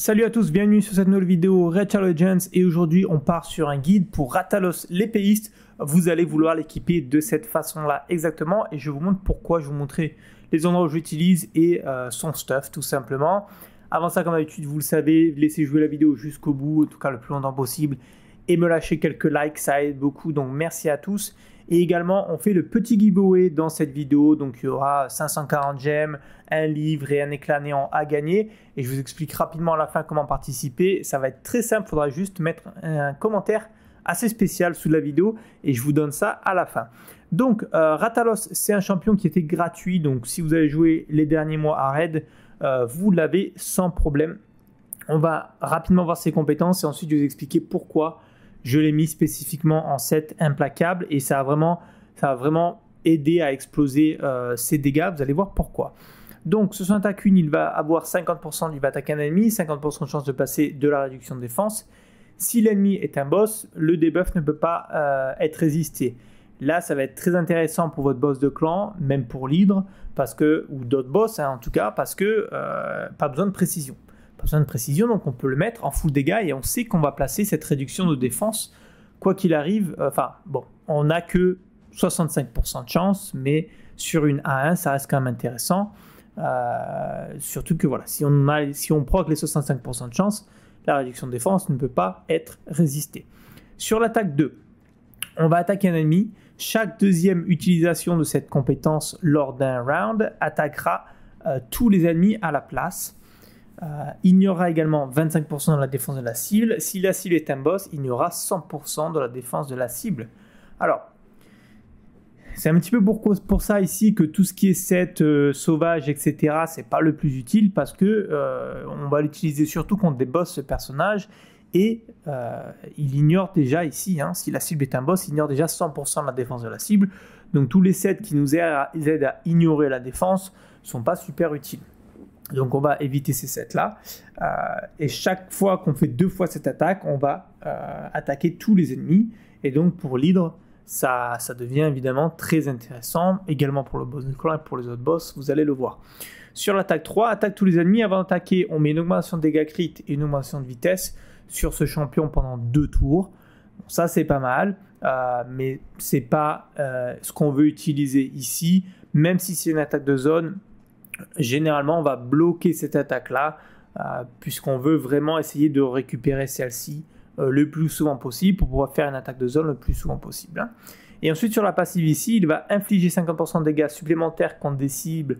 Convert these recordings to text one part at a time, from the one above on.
Salut à tous, bienvenue sur cette nouvelle vidéo Retro Legends et aujourd'hui on part sur un guide pour Ratalos l'épéiste. Vous allez vouloir l'équiper de cette façon-là exactement et je vous montre pourquoi je vous montrer les endroits où j'utilise et euh, son stuff tout simplement. Avant ça, comme d'habitude, vous le savez, laissez jouer la vidéo jusqu'au bout, en tout cas le plus longtemps possible et me lâcher quelques likes, ça aide beaucoup. Donc merci à tous. Et également, on fait le petit giveaway dans cette vidéo. Donc, il y aura 540 gemmes, un livre et un éclat néant à gagner. Et je vous explique rapidement à la fin comment participer. Ça va être très simple. Il faudra juste mettre un commentaire assez spécial sous la vidéo. Et je vous donne ça à la fin. Donc, euh, Ratalos, c'est un champion qui était gratuit. Donc, si vous avez joué les derniers mois à Raid, euh, vous l'avez sans problème. On va rapidement voir ses compétences et ensuite je vais vous expliquer pourquoi je l'ai mis spécifiquement en set implacable et ça a vraiment, ça a vraiment aidé à exploser ses euh, dégâts. Vous allez voir pourquoi. Donc, ce sont attaque il va avoir 50%, il va attaquer un ennemi, 50% de chance de passer de la réduction de défense. Si l'ennemi est un boss, le debuff ne peut pas euh, être résisté. Là, ça va être très intéressant pour votre boss de clan, même pour l'hydre, parce que ou d'autres boss hein, en tout cas, parce que euh, pas besoin de précision. Pas besoin de précision, donc on peut le mettre en full dégâts et on sait qu'on va placer cette réduction de défense quoi qu'il arrive. Euh, enfin, bon, on n'a que 65% de chance, mais sur une A1, ça reste quand même intéressant. Euh, surtout que voilà, si on, a, si on les 65% de chance, la réduction de défense ne peut pas être résistée. Sur l'attaque 2, on va attaquer un ennemi. Chaque deuxième utilisation de cette compétence lors d'un round attaquera euh, tous les ennemis à la place. Euh, il aura également 25% de la défense de la cible. Si la cible est un boss, il y aura 100% de la défense de la cible. Alors, c'est un petit peu pour, pour, ça ici que tout ce qui est set euh, sauvage, etc., c'est pas le plus utile parce que euh, on va l'utiliser surtout contre des boss ce personnage et il ignore déjà ici, hein, si la cible est un boss, il ignore déjà 100% de la défense de la cible. Donc tous les sets qui nous aident à, à ignorer la défense sont pas super utiles. Donc on va éviter ces 7 là euh, et chaque fois qu'on fait deux fois cette attaque, on va euh, attaquer tous les ennemis. Et donc pour l'hydre, ça, ça devient évidemment très intéressant. Également pour le boss de clan et pour les autres boss, vous allez le voir. Sur l'attaque 3, attaque tous les ennemis. Avant d'attaquer, on met une augmentation de dégâts crit et une augmentation de vitesse sur ce champion pendant deux tours. ça c'est pas mal, euh, mais c'est pas ce qu'on veut utiliser ici. Même si c'est une attaque de zone, généralement, on va bloquer cette attaque-là, euh, puisqu'on veut vraiment essayer de récupérer celle-ci euh, le plus souvent possible pour pouvoir faire une attaque de zone le plus souvent possible. Hein. Et ensuite, sur la passive ici, il va infliger 50% de dégâts supplémentaires contre des cibles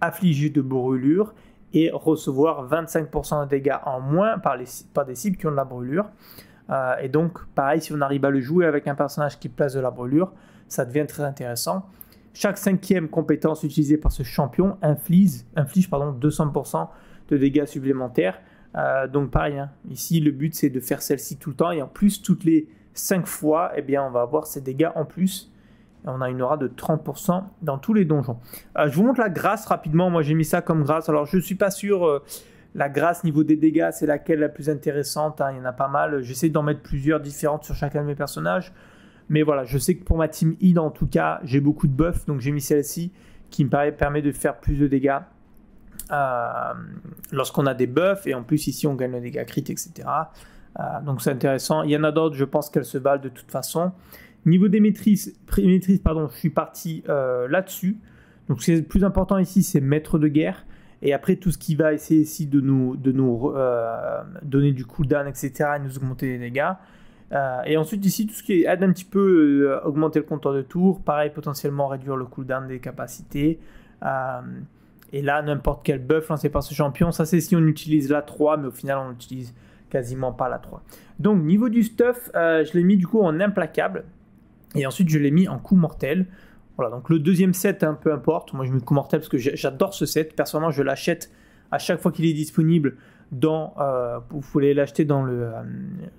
affligées de brûlure et recevoir 25% de dégâts en moins par, des cibles qui ont de la brûlure. Euh, et donc, pareil, si on arrive à le jouer avec un personnage qui place de la brûlure, ça devient très intéressant. Chaque cinquième compétence utilisée par ce champion inflige, inflige pardon, 200% de dégâts supplémentaires. Euh, donc pareil, hein. ici le but c'est de faire celle-ci tout le temps et en plus toutes les cinq fois, eh bien, on va avoir ces dégâts en plus. Et on a une aura de 30% dans tous les donjons. Euh, je vous montre la grâce rapidement, moi j'ai mis ça comme grâce. Alors je ne suis pas sûr, euh, la grâce niveau des dégâts c'est laquelle la plus intéressante, hein. il y en a pas mal. J'essaie d'en mettre plusieurs différentes sur chacun de mes personnages. Mais voilà, je sais que pour ma team heal, en tout cas, j'ai beaucoup de buffs, donc j'ai mis celle-ci qui me paraît, permet de faire plus de dégâts euh, lorsqu'on a des buffs. Et en plus, ici, on gagne le dégât crit, etc. Euh, donc c'est intéressant. Il y en a d'autres, je pense qu'elles se valent de toute façon. Niveau des maîtrises, pardon, je suis parti euh, là-dessus. Donc ce qui est le plus important ici, c'est maître de guerre. Et après, tout ce qui va essayer ici de nous, de nous donner du cooldown, etc., et nous augmenter les dégâts, euh, et ensuite, ici, tout ce qui aide un petit peu à euh, augmenter le compteur de tour, pareil, potentiellement réduire le cooldown des capacités. Euh, et là, n'importe quel buff lancé par ce champion, ça c'est si on utilise la 3, mais au final, on n'utilise quasiment pas la 3. Donc, niveau du stuff, je l'ai mis du coup en implacable. Et ensuite, je l'ai mis en coup mortel. Voilà, donc le deuxième set, un hein, peu importe. Moi, je mets coup mortel parce que j'adore ce set. Personnellement, je l'achète à chaque fois qu'il est disponible dans, euh, vous voulez l'acheter dans euh,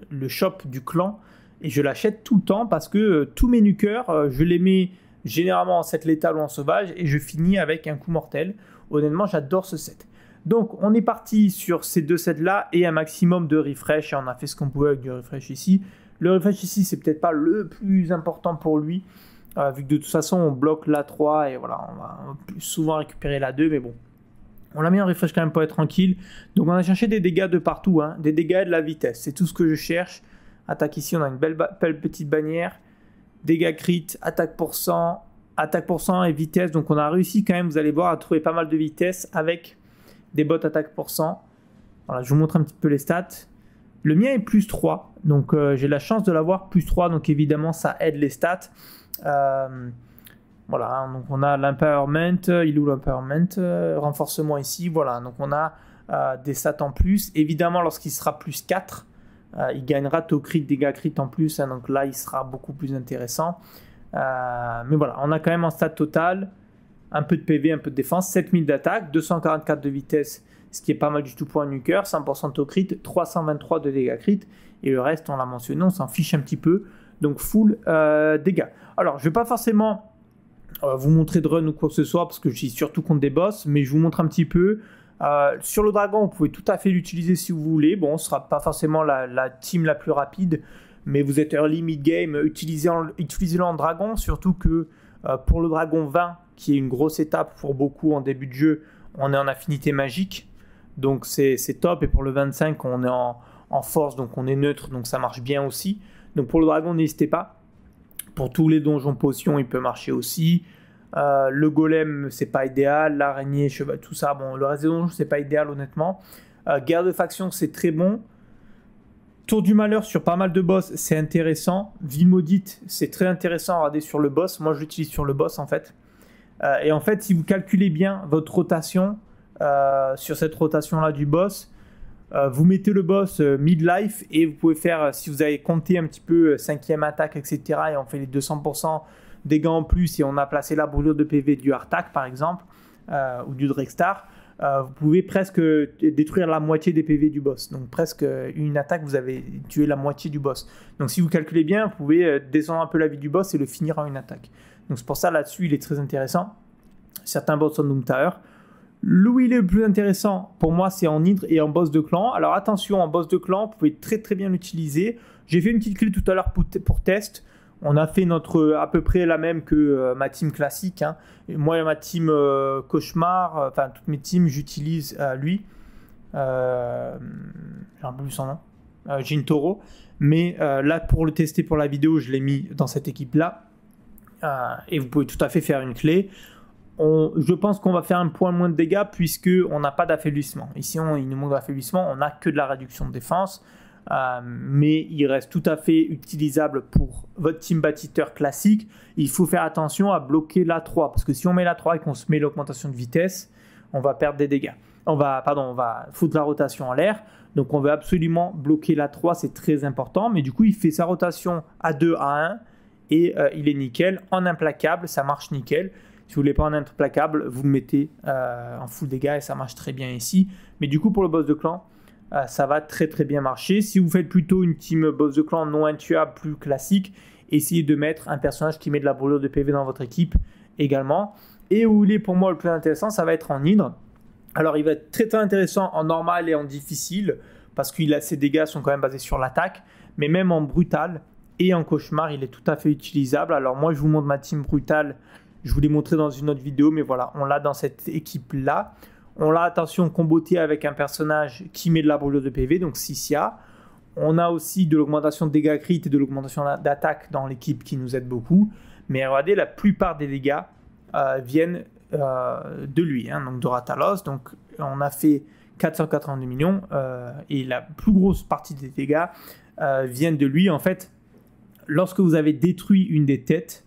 le, shop du clan. Et je l'achète tout le temps parce que euh, tous mes nukers, je les mets généralement en set létal ou en sauvage et je finis avec un coup mortel. Honnêtement, j'adore ce set. Donc, on est parti sur ces deux sets là et un maximum de refresh. Et on a fait ce qu'on pouvait avec du refresh ici. Le refresh ici, c'est peut-être pas le plus important pour lui, vu que de toute façon, on bloque la 3 et voilà, on va souvent récupérer la 2, mais bon, on l'a mis en refresh quand même pour être tranquille. Donc on a cherché des dégâts de partout, hein. des dégâts et de la vitesse. C'est tout ce que je cherche. Attaque ici, on a une belle, petite bannière. Dégâts crit, attaque pour cent attaque pour cent et vitesse. Donc on a réussi quand même, vous allez voir, à trouver pas mal de vitesse avec des bots attaque pour cent Voilà, je vous montre un petit peu les stats. Le mien est plus 3, donc euh, j'ai la chance de l'avoir plus 3, donc évidemment ça aide les stats. Euh, voilà, hein. donc on a l'empowerment, euh, il ou l'empowerment, euh, renforcement ici, voilà, donc on a euh, des stats en plus. Évidemment, lorsqu'il sera plus 4, il gagnera taux crit, dégâts crit en plus, hein. donc là il sera beaucoup plus intéressant. mais voilà, on a quand même en stat total un peu de PV, un peu de défense, 7000 d'attaque, 244 de vitesse, ce qui est pas mal du tout pour un nuker, 100% taux crit, 323 de dégâts crit, et le reste, on l'a mentionné, on s'en fiche un petit peu, donc full dégâts. Alors, je vais pas forcément euh, vous montrer de run ou quoi que ce soit, parce que je suis surtout contre des boss, mais je vous montre un petit peu. Euh, sur le dragon, vous pouvez tout à fait l'utiliser si vous voulez. Bon, ce sera pas forcément la, team la plus rapide, mais vous êtes early mid-game, utilisez-le en dragon, surtout que euh, pour le dragon 20, qui est une grosse étape pour beaucoup en début de jeu, on est en affinité magique, donc c'est top, et pour le 25, on est en, force, donc on est neutre, donc ça marche bien aussi. Donc pour le dragon, n'hésitez pas. Pour tous les donjons potions, il peut marcher aussi. Euh, le golem, c'est pas idéal. L'araignée, cheval, tout ça. Bon, le reste des donjons, c'est pas idéal, honnêtement. Euh, guerre de faction, c'est très bon. Tour du malheur sur pas mal de boss, c'est intéressant. Ville maudite, c'est très intéressant à regarder sur le boss. Moi, je l'utilise sur le boss, en fait. Euh, et en fait, si vous calculez bien votre rotation, sur cette rotation-là du boss, euh, vous mettez le boss euh, mid-life et vous pouvez faire, euh, si vous avez compté un petit peu cinquième attaque, etc., et on fait les 200% dégâts en plus et on a placé la brûlure de PV du Artak par exemple, ou du Drekstar, vous pouvez presque détruire la moitié des PV du boss. Donc presque une attaque, vous avez tué la moitié du boss. Donc si vous calculez bien, vous pouvez descendre un peu la vie du boss et le finir en une attaque. Donc c'est pour ça là-dessus, il est très intéressant. Certains boss sont Doom Tower. Louis il est le plus intéressant pour moi, c'est en hydre et en boss de clan. Alors attention, en boss de clan, vous pouvez très très bien l'utiliser. J'ai fait une petite clé tout à l'heure pour, test. On a fait notre à peu près la même que euh, ma team classique. Hein. Et moi, ma team euh, cauchemar, euh, enfin toutes mes teams, j'utilise lui. J'ai un peu plus son nom. Toro. Mais là, pour le tester pour la vidéo, je l'ai mis dans cette équipe-là. et vous pouvez tout à fait faire une clé je pense qu'on va faire un point moins de dégâts puisque on n'a pas d'affaiblissement. Ici, on, il nous manque d'affaiblissement, on n'a que de la réduction de défense. Euh, mais il reste tout à fait utilisable pour votre team bâtiteur classique. Il faut faire attention à bloquer la 3 parce que si on met la 3 et qu'on se met l'augmentation de vitesse, on va perdre des dégâts. On va, on va foutre la rotation en l'air. Donc on veut absolument bloquer la 3, c'est très important. Mais du coup, il fait sa rotation à 2, à 1 et euh, il est nickel, en implacable, ça marche nickel. Si vous voulez pas en être implacable, vous mettez euh, en full dégâts et ça marche très bien ici. Mais du coup, pour le boss de clan, euh, ça va très très bien marcher. Si vous faites plutôt une team boss de clan non intuable, plus classique, essayez de mettre un personnage qui met de la brûlure de PV dans votre équipe également. Et où il est pour moi le plus intéressant, ça va être en hydre. Alors il va être très très intéressant en normal et en difficile, parce qu'il a ses dégâts sont quand même basés sur l'attaque, mais même en brutal et en cauchemar, il est tout à fait utilisable. Alors moi je vous montre ma team brutale je vous l'ai montré dans une autre vidéo, mais voilà, on l'a dans cette équipe-là. On l'a, attention, comboté avec un personnage qui met de la brûlure de PV, donc Sissia. On a aussi de l'augmentation de dégâts crit et de l'augmentation d'attaque dans l'équipe qui nous aide beaucoup. Mais regardez, la plupart des dégâts euh, viennent euh, de lui, hein, donc de Ratalos. Donc on a fait 482 millions euh, et la plus grosse partie des dégâts viennent de lui. En fait, lorsque vous avez détruit une des têtes,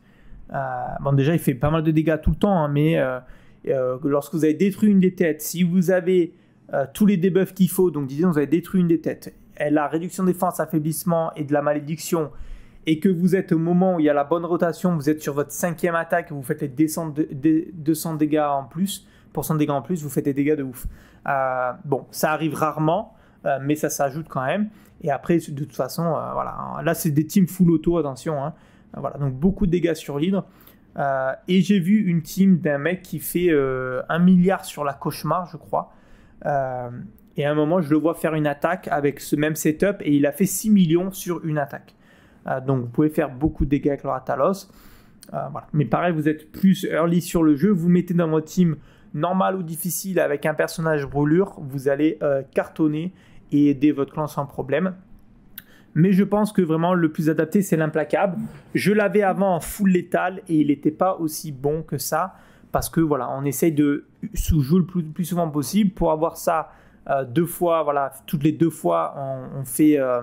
euh, bon, déjà, il fait pas mal de dégâts tout le temps, hein, mais euh, euh, lorsque vous avez détruit une des têtes, si vous avez tous les debuffs qu'il faut, donc disons, vous avez détruit une des têtes, elle la réduction défense, affaiblissement et de la malédiction, et que vous êtes au moment où il y a la bonne rotation, vous êtes sur votre cinquième attaque, vous faites les 200 dégâts en plus, pour 100 dégâts en plus, vous faites des dégâts de ouf. bon, ça arrive rarement, mais ça s'ajoute quand même. Et après, de toute façon, voilà. Hein, là, c'est des teams full auto, attention. Hein. Ah, voilà, donc beaucoup de dégâts sur l'hydre. Euh, et j'ai vu une team d'un mec qui fait euh, un milliard sur la cauchemar, je crois. Euh, et à un moment, je le vois faire une attaque avec ce même setup et il a fait 6 millions sur une attaque. donc vous pouvez faire beaucoup de dégâts avec le Atalos. Mais pareil, vous êtes plus early sur le jeu, vous mettez dans votre team normal ou difficile avec un personnage brûlure, vous allez cartonner et aider votre clan sans problème mais je pense que vraiment le plus adapté, c'est l'implacable. Je l'avais avant en full létal et il n'était pas aussi bon que ça, parce que voilà, on essaye de sous-jouer le plus, souvent possible pour avoir ça euh, deux fois, voilà, toutes les deux fois, on, fait euh,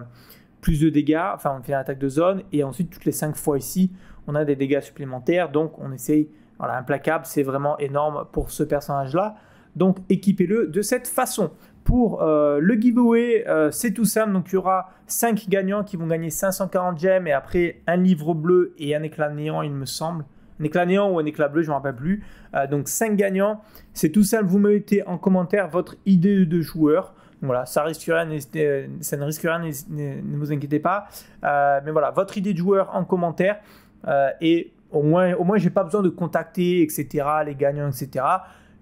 plus de dégâts, enfin on fait une attaque de zone, et ensuite toutes les cinq fois ici, on a des dégâts supplémentaires, donc on essaye, voilà, implacable, c'est vraiment énorme pour ce personnage-là. Donc équipez-le de cette façon pour euh, le giveaway. Euh, c'est tout simple. Donc, il y aura 5 gagnants qui vont gagner 540 gemmes et après un livre bleu et un éclat néant, il me semble. Un éclat néant ou un éclat bleu, je ne me rappelle plus. Euh, donc, 5 gagnants. C'est tout simple. Vous mettez en commentaire votre idée de joueur. Voilà, ça, risque ça ne risque rien, ne vous inquiétez pas. mais voilà, votre idée de joueur en commentaire. et au moins, au moins j'ai pas besoin de contacter, etc., les gagnants, etc.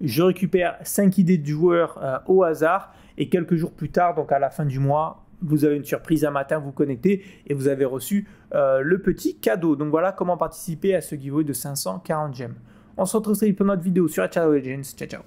Je récupère 5 idées de joueurs au hasard et quelques jours plus tard, donc à la fin du mois, vous avez une surprise un matin, vous connectez et vous avez reçu euh, le petit cadeau. Donc voilà comment participer à ce giveaway de 540 gemmes. On se retrouve pour notre vidéo sur la Legends. Ciao ciao.